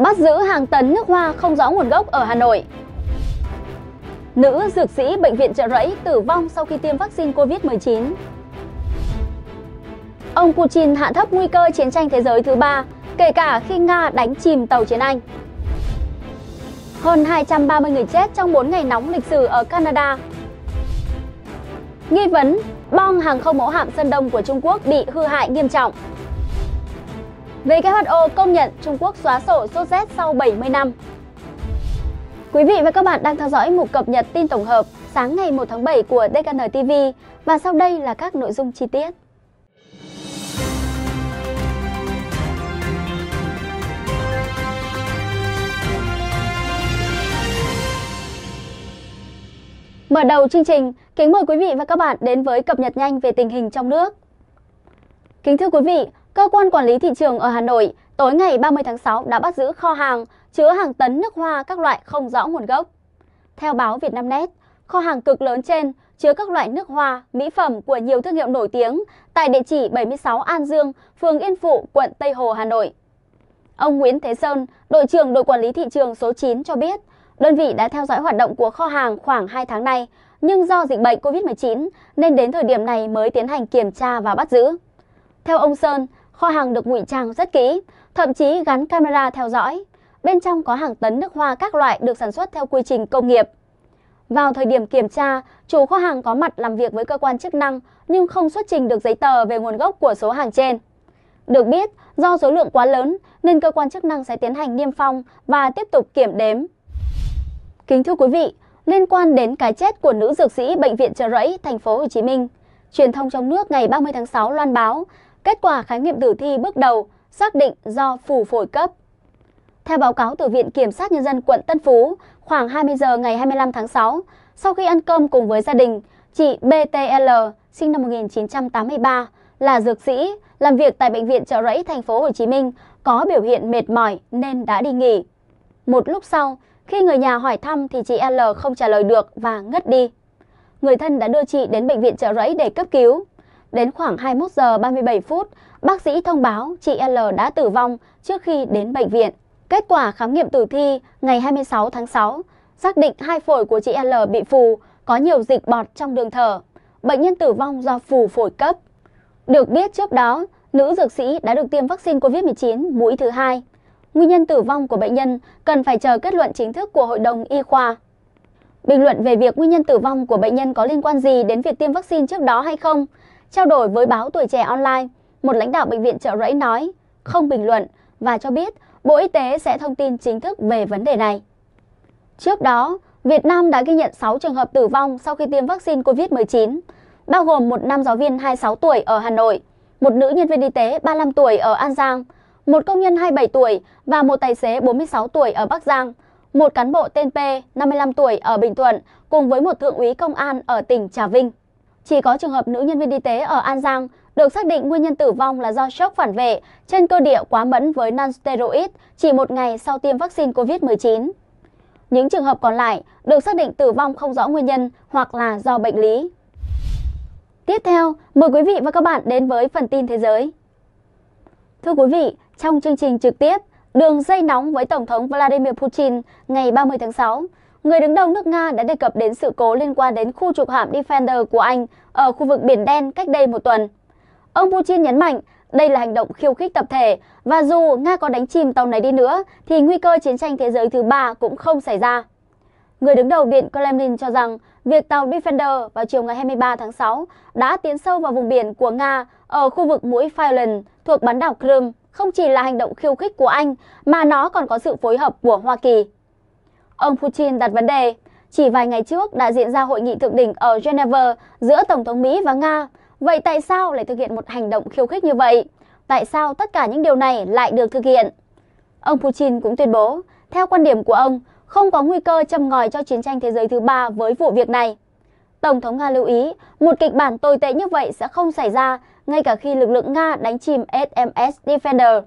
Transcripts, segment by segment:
bắt giữ hàng tấn nước hoa không rõ nguồn gốc ở Hà Nội. Nữ dược sĩ bệnh viện trợ rẫy tử vong sau khi tiêm vaccine COVID-19. Ông Putin hạ thấp nguy cơ chiến tranh thế giới thứ ba, kể cả khi Nga đánh chìm tàu chiến Anh. Hơn 230 người chết trong 4 ngày nóng lịch sử ở Canada. Nghi vấn, bom hàng không mẫu hạm Sơn Đông của Trung Quốc bị hư hại nghiêm trọng. WHO công nhận Trung Quốc xóa sổ sốt rét sau 70 năm. Quý vị và các bạn đang theo dõi mục cập nhật tin tổng hợp sáng ngày 1 tháng 7 của DKN TV và sau đây là các nội dung chi tiết. Mở đầu chương trình, kính mời quý vị và các bạn đến với cập nhật nhanh về tình hình trong nước. Kính thưa quý vị, Cơ quan quản lý thị trường ở Hà Nội tối ngày 30 tháng 6 đã bắt giữ kho hàng chứa hàng tấn nước hoa các loại không rõ nguồn gốc. Theo báo Vietnamnet, kho hàng cực lớn trên chứa các loại nước hoa, mỹ phẩm của nhiều thương hiệu nổi tiếng tại địa chỉ 76 An Dương, phường Yên Phụ, quận Tây Hồ, Hà Nội. Ông Nguyễn Thế Sơn, đội trưởng đội quản lý thị trường số 9 cho biết, đơn vị đã theo dõi hoạt động của kho hàng khoảng 2 tháng nay, nhưng do dịch bệnh COVID-19 nên đến thời điểm này mới tiến hành kiểm tra và bắt giữ. Theo ông Sơn, Kho hàng được ngụy trang rất kỹ, thậm chí gắn camera theo dõi. Bên trong có hàng tấn nước hoa các loại được sản xuất theo quy trình công nghiệp. Vào thời điểm kiểm tra, chủ kho hàng có mặt làm việc với cơ quan chức năng nhưng không xuất trình được giấy tờ về nguồn gốc của số hàng trên. Được biết, do số lượng quá lớn nên cơ quan chức năng sẽ tiến hành niêm phong và tiếp tục kiểm đếm. Kính thưa quý vị, liên quan đến cái chết của nữ dược sĩ bệnh viện Trợ Rẫy, thành phố Hồ Chí Minh, truyền thông trong nước ngày 30 tháng 6 loan báo Kết quả khám nghiệm tử thi bước đầu xác định do phù phổi cấp. Theo báo cáo từ Viện Kiểm sát Nhân dân quận Tân Phú, khoảng 20 giờ ngày 25 tháng 6, sau khi ăn cơm cùng với gia đình, chị BTL sinh năm 1983 là dược sĩ, làm việc tại bệnh viện trợ Rẫy thành phố Hồ Chí Minh, có biểu hiện mệt mỏi nên đã đi nghỉ. Một lúc sau, khi người nhà hỏi thăm thì chị L không trả lời được và ngất đi. Người thân đã đưa chị đến bệnh viện trợ Rẫy để cấp cứu. Đến khoảng 21 giờ 37 phút, bác sĩ thông báo chị L đã tử vong trước khi đến bệnh viện. Kết quả khám nghiệm tử thi ngày 26 tháng 6 xác định hai phổi của chị L bị phù, có nhiều dịch bọt trong đường thở. Bệnh nhân tử vong do phù phổi cấp. Được biết trước đó, nữ dược sĩ đã được tiêm vaccine COVID-19 mũi thứ hai. Nguyên nhân tử vong của bệnh nhân cần phải chờ kết luận chính thức của Hội đồng Y khoa. Bình luận về việc nguyên nhân tử vong của bệnh nhân có liên quan gì đến việc tiêm vaccine trước đó hay không, Trao đổi với báo Tuổi Trẻ Online, một lãnh đạo bệnh viện Trợ Rẫy nói không bình luận và cho biết Bộ Y tế sẽ thông tin chính thức về vấn đề này. Trước đó, Việt Nam đã ghi nhận 6 trường hợp tử vong sau khi tiêm vaccine COVID-19, bao gồm một nam giáo viên 26 tuổi ở Hà Nội, một nữ nhân viên y tế 35 tuổi ở An Giang, một công nhân 27 tuổi và một tài xế 46 tuổi ở Bắc Giang, một cán bộ tên P 55 tuổi ở Bình Thuận cùng với một thượng úy công an ở tỉnh Trà Vinh. Chỉ có trường hợp nữ nhân viên y tế ở An Giang được xác định nguyên nhân tử vong là do sốc phản vệ trên cơ địa quá mẫn với nonsteroid chỉ một ngày sau tiêm vaccine COVID-19. Những trường hợp còn lại được xác định tử vong không rõ nguyên nhân hoặc là do bệnh lý. Tiếp theo, mời quý vị và các bạn đến với phần tin thế giới. Thưa quý vị, trong chương trình trực tiếp Đường dây nóng với Tổng thống Vladimir Putin ngày 30 tháng 6, người đứng đầu nước Nga đã đề cập đến sự cố liên quan đến khu trục hạm Defender của Anh ở khu vực Biển Đen cách đây một tuần. Ông Putin nhấn mạnh đây là hành động khiêu khích tập thể và dù Nga có đánh chìm tàu này đi nữa thì nguy cơ chiến tranh thế giới thứ ba cũng không xảy ra. Người đứng đầu Điện Kremlin cho rằng việc tàu Defender vào chiều ngày 23 tháng 6 đã tiến sâu vào vùng biển của Nga ở khu vực mũi Finland thuộc bán đảo Crimea không chỉ là hành động khiêu khích của Anh mà nó còn có sự phối hợp của Hoa Kỳ ông Putin đặt vấn đề. Chỉ vài ngày trước đã diễn ra hội nghị thượng đỉnh ở Geneva giữa Tổng thống Mỹ và Nga. Vậy tại sao lại thực hiện một hành động khiêu khích như vậy? Tại sao tất cả những điều này lại được thực hiện? Ông Putin cũng tuyên bố, theo quan điểm của ông, không có nguy cơ châm ngòi cho chiến tranh thế giới thứ ba với vụ việc này. Tổng thống Nga lưu ý, một kịch bản tồi tệ như vậy sẽ không xảy ra ngay cả khi lực lượng Nga đánh chìm HMS Defender.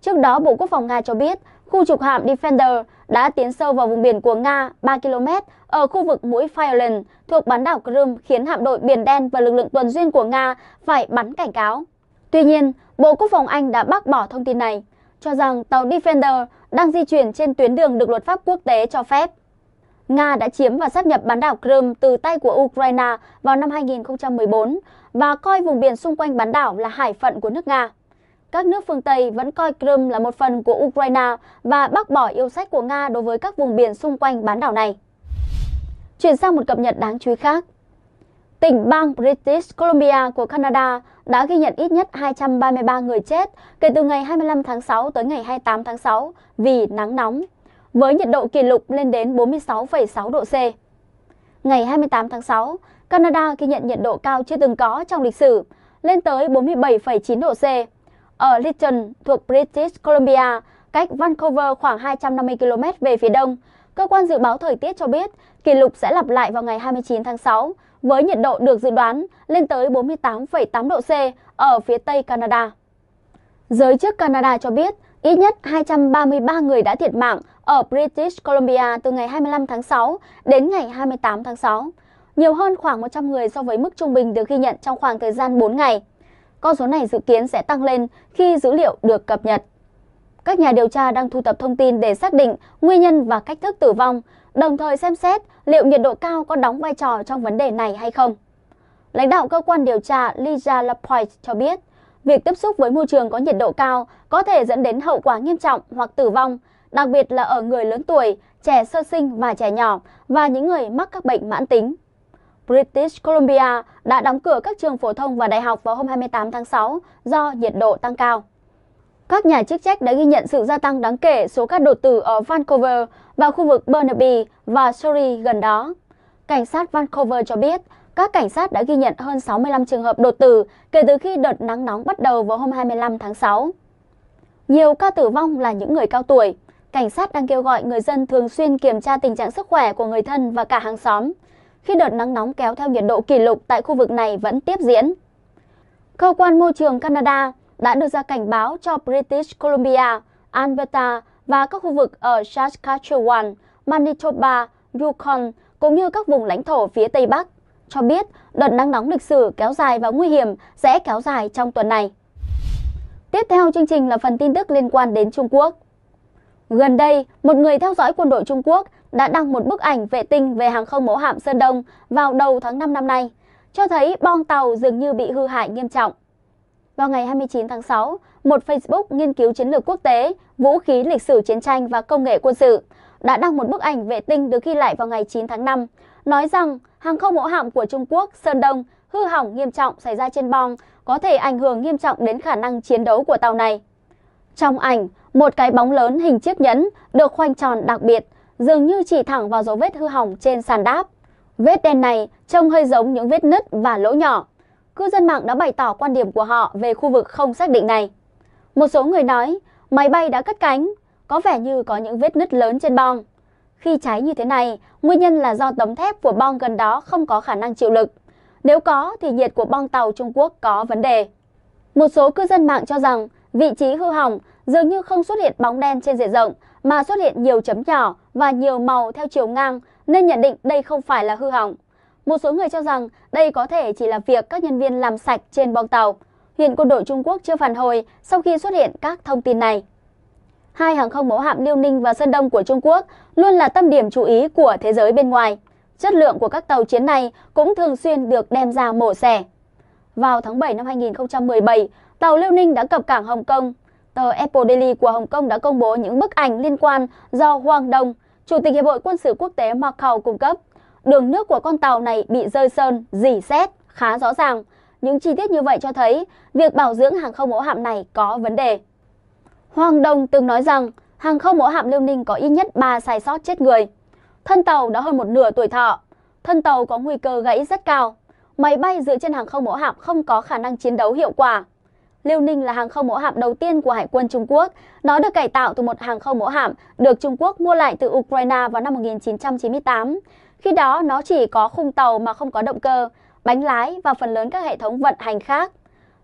Trước đó, Bộ Quốc phòng Nga cho biết khu trục hạm Defender đã tiến sâu vào vùng biển của Nga 3 km ở khu vực mũi Fireland thuộc bán đảo Crimea khiến hạm đội Biển Đen và lực lượng tuần duyên của Nga phải bắn cảnh cáo. Tuy nhiên, Bộ Quốc phòng Anh đã bác bỏ thông tin này, cho rằng tàu Defender đang di chuyển trên tuyến đường được luật pháp quốc tế cho phép. Nga đã chiếm và sáp nhập bán đảo Crimea từ tay của Ukraine vào năm 2014 và coi vùng biển xung quanh bán đảo là hải phận của nước Nga các nước phương Tây vẫn coi Crimea là một phần của Ukraine và bác bỏ yêu sách của Nga đối với các vùng biển xung quanh bán đảo này. Chuyển sang một cập nhật đáng chú ý khác. Tỉnh bang British Columbia của Canada đã ghi nhận ít nhất 233 người chết kể từ ngày 25 tháng 6 tới ngày 28 tháng 6 vì nắng nóng, với nhiệt độ kỷ lục lên đến 46,6 độ C. Ngày 28 tháng 6, Canada ghi nhận nhiệt độ cao chưa từng có trong lịch sử, lên tới 47,9 độ C ở Lytton thuộc British Columbia, cách Vancouver khoảng 250 km về phía đông. Cơ quan dự báo thời tiết cho biết kỷ lục sẽ lặp lại vào ngày 29 tháng 6 với nhiệt độ được dự đoán lên tới 48,8 độ C ở phía tây Canada. Giới chức Canada cho biết ít nhất 233 người đã thiệt mạng ở British Columbia từ ngày 25 tháng 6 đến ngày 28 tháng 6, nhiều hơn khoảng 100 người so với mức trung bình được ghi nhận trong khoảng thời gian 4 ngày. Con số này dự kiến sẽ tăng lên khi dữ liệu được cập nhật. Các nhà điều tra đang thu thập thông tin để xác định nguyên nhân và cách thức tử vong, đồng thời xem xét liệu nhiệt độ cao có đóng vai trò trong vấn đề này hay không. Lãnh đạo cơ quan điều tra Lisa Lapointe cho biết, việc tiếp xúc với môi trường có nhiệt độ cao có thể dẫn đến hậu quả nghiêm trọng hoặc tử vong, đặc biệt là ở người lớn tuổi, trẻ sơ sinh và trẻ nhỏ và những người mắc các bệnh mãn tính. British Columbia đã đóng cửa các trường phổ thông và đại học vào hôm 28 tháng 6 do nhiệt độ tăng cao. Các nhà chức trách đã ghi nhận sự gia tăng đáng kể số các đột tử ở Vancouver và khu vực Burnaby và Surrey gần đó. Cảnh sát Vancouver cho biết các cảnh sát đã ghi nhận hơn 65 trường hợp đột tử kể từ khi đợt nắng nóng bắt đầu vào hôm 25 tháng 6. Nhiều ca tử vong là những người cao tuổi. Cảnh sát đang kêu gọi người dân thường xuyên kiểm tra tình trạng sức khỏe của người thân và cả hàng xóm, khi đợt nắng nóng kéo theo nhiệt độ kỷ lục tại khu vực này vẫn tiếp diễn. Cơ quan môi trường Canada đã đưa ra cảnh báo cho British Columbia, Alberta và các khu vực ở Saskatchewan, Manitoba, Yukon cũng như các vùng lãnh thổ phía Tây Bắc cho biết đợt nắng nóng lịch sử kéo dài và nguy hiểm sẽ kéo dài trong tuần này. Tiếp theo chương trình là phần tin tức liên quan đến Trung Quốc. Gần đây, một người theo dõi quân đội Trung Quốc đã đăng một bức ảnh vệ tinh về hàng không mẫu hạm Sơn Đông vào đầu tháng 5 năm nay, cho thấy bong tàu dường như bị hư hại nghiêm trọng. Vào ngày 29 tháng 6, một Facebook nghiên cứu chiến lược quốc tế, vũ khí lịch sử chiến tranh và công nghệ quân sự đã đăng một bức ảnh vệ tinh được ghi lại vào ngày 9 tháng 5, nói rằng hàng không mẫu hạm của Trung Quốc Sơn Đông hư hỏng nghiêm trọng xảy ra trên bong có thể ảnh hưởng nghiêm trọng đến khả năng chiến đấu của tàu này. Trong ảnh, một cái bóng lớn hình chiếc nhẫn được khoanh tròn đặc biệt, dường như chỉ thẳng vào dấu vết hư hỏng trên sàn đáp. Vết đen này trông hơi giống những vết nứt và lỗ nhỏ. Cư dân mạng đã bày tỏ quan điểm của họ về khu vực không xác định này. Một số người nói máy bay đã cất cánh, có vẻ như có những vết nứt lớn trên bong. Khi cháy như thế này, nguyên nhân là do tấm thép của bong gần đó không có khả năng chịu lực. Nếu có thì nhiệt của bong tàu Trung Quốc có vấn đề. Một số cư dân mạng cho rằng vị trí hư hỏng dường như không xuất hiện bóng đen trên diện rộng mà xuất hiện nhiều chấm nhỏ và nhiều màu theo chiều ngang nên nhận định đây không phải là hư hỏng. Một số người cho rằng đây có thể chỉ là việc các nhân viên làm sạch trên bong tàu. Hiện quân đội Trung Quốc chưa phản hồi sau khi xuất hiện các thông tin này. Hai hàng không mẫu hạm Liêu Ninh và Sơn Đông của Trung Quốc luôn là tâm điểm chú ý của thế giới bên ngoài. Chất lượng của các tàu chiến này cũng thường xuyên được đem ra mổ xẻ. Vào tháng 7 năm 2017, tàu Liêu Ninh đã cập cảng Hồng Kông tờ Apple Daily của Hồng Kông đã công bố những bức ảnh liên quan do Hoàng Đông, Chủ tịch Hiệp hội Quân sự Quốc tế Macau cung cấp. Đường nước của con tàu này bị rơi sơn, dỉ xét khá rõ ràng. Những chi tiết như vậy cho thấy việc bảo dưỡng hàng không mẫu hạm này có vấn đề. Hoàng Đông từng nói rằng hàng không mẫu hạm Liêu Ninh có ít nhất 3 sai sót chết người. Thân tàu đã hơn một nửa tuổi thọ, thân tàu có nguy cơ gãy rất cao. Máy bay dựa trên hàng không mẫu hạm không có khả năng chiến đấu hiệu quả. Liêu Ninh là hàng không mẫu hạm đầu tiên của Hải quân Trung Quốc. Nó được cải tạo từ một hàng không mẫu hạm được Trung Quốc mua lại từ Ukraine vào năm 1998. Khi đó, nó chỉ có khung tàu mà không có động cơ, bánh lái và phần lớn các hệ thống vận hành khác.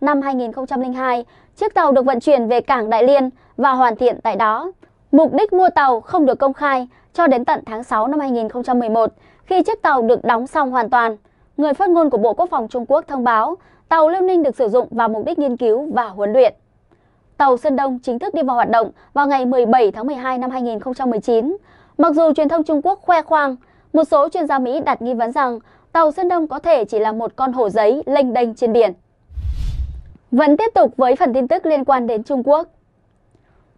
Năm 2002, chiếc tàu được vận chuyển về cảng Đại Liên và hoàn thiện tại đó. Mục đích mua tàu không được công khai cho đến tận tháng 6 năm 2011, khi chiếc tàu được đóng xong hoàn toàn. Người phát ngôn của Bộ Quốc phòng Trung Quốc thông báo Tàu Liêu Ninh được sử dụng vào mục đích nghiên cứu và huấn luyện. Tàu Sơn Đông chính thức đi vào hoạt động vào ngày 17 tháng 12 năm 2019. Mặc dù truyền thông Trung Quốc khoe khoang, một số chuyên gia Mỹ đặt nghi vấn rằng tàu Sơn Đông có thể chỉ là một con hổ giấy lênh đênh trên biển. Vẫn tiếp tục với phần tin tức liên quan đến Trung Quốc.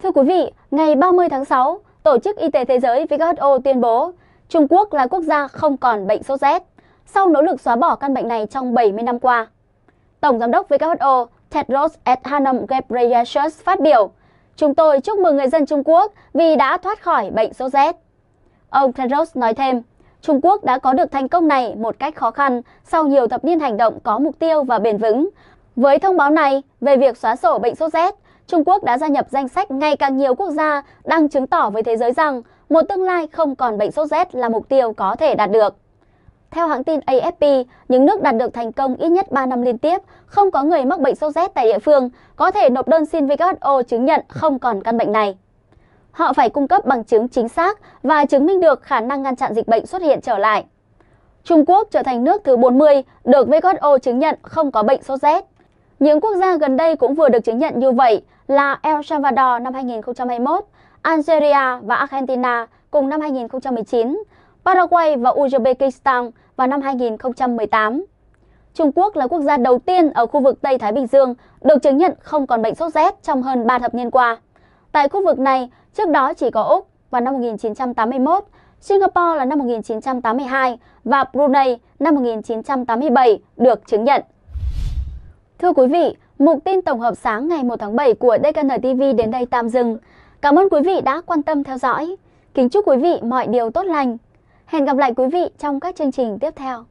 Thưa quý vị, ngày 30 tháng 6, Tổ chức Y tế Thế giới WHO tuyên bố Trung Quốc là quốc gia không còn bệnh sốt rét sau nỗ lực xóa bỏ căn bệnh này trong 70 năm qua. Tổng Giám đốc WHO Tedros Adhanom Ghebreyesus phát biểu, Chúng tôi chúc mừng người dân Trung Quốc vì đã thoát khỏi bệnh sốt rét. Ông Tedros nói thêm, Trung Quốc đã có được thành công này một cách khó khăn sau nhiều thập niên hành động có mục tiêu và bền vững. Với thông báo này về việc xóa sổ bệnh sốt rét, Trung Quốc đã gia nhập danh sách ngày càng nhiều quốc gia đang chứng tỏ với thế giới rằng một tương lai không còn bệnh sốt rét là mục tiêu có thể đạt được. Theo hãng tin AFP, những nước đạt được thành công ít nhất 3 năm liên tiếp, không có người mắc bệnh sốt rét tại địa phương, có thể nộp đơn xin WHO chứng nhận không còn căn bệnh này. Họ phải cung cấp bằng chứng chính xác và chứng minh được khả năng ngăn chặn dịch bệnh xuất hiện trở lại. Trung Quốc trở thành nước thứ 40 được WHO chứng nhận không có bệnh sốt rét. Những quốc gia gần đây cũng vừa được chứng nhận như vậy là El Salvador năm 2021, Algeria và Argentina cùng năm 2019, Paraguay và Uzbekistan vào năm 2018. Trung Quốc là quốc gia đầu tiên ở khu vực Tây Thái Bình Dương được chứng nhận không còn bệnh sốt rét trong hơn 3 thập niên qua. Tại khu vực này, trước đó chỉ có Úc vào năm 1981, Singapore là năm 1982 và Brunei năm 1987 được chứng nhận. Thưa quý vị, mục tin tổng hợp sáng ngày 1 tháng 7 của DKN TV đến đây tạm dừng. Cảm ơn quý vị đã quan tâm theo dõi. Kính chúc quý vị mọi điều tốt lành. Hẹn gặp lại quý vị trong các chương trình tiếp theo.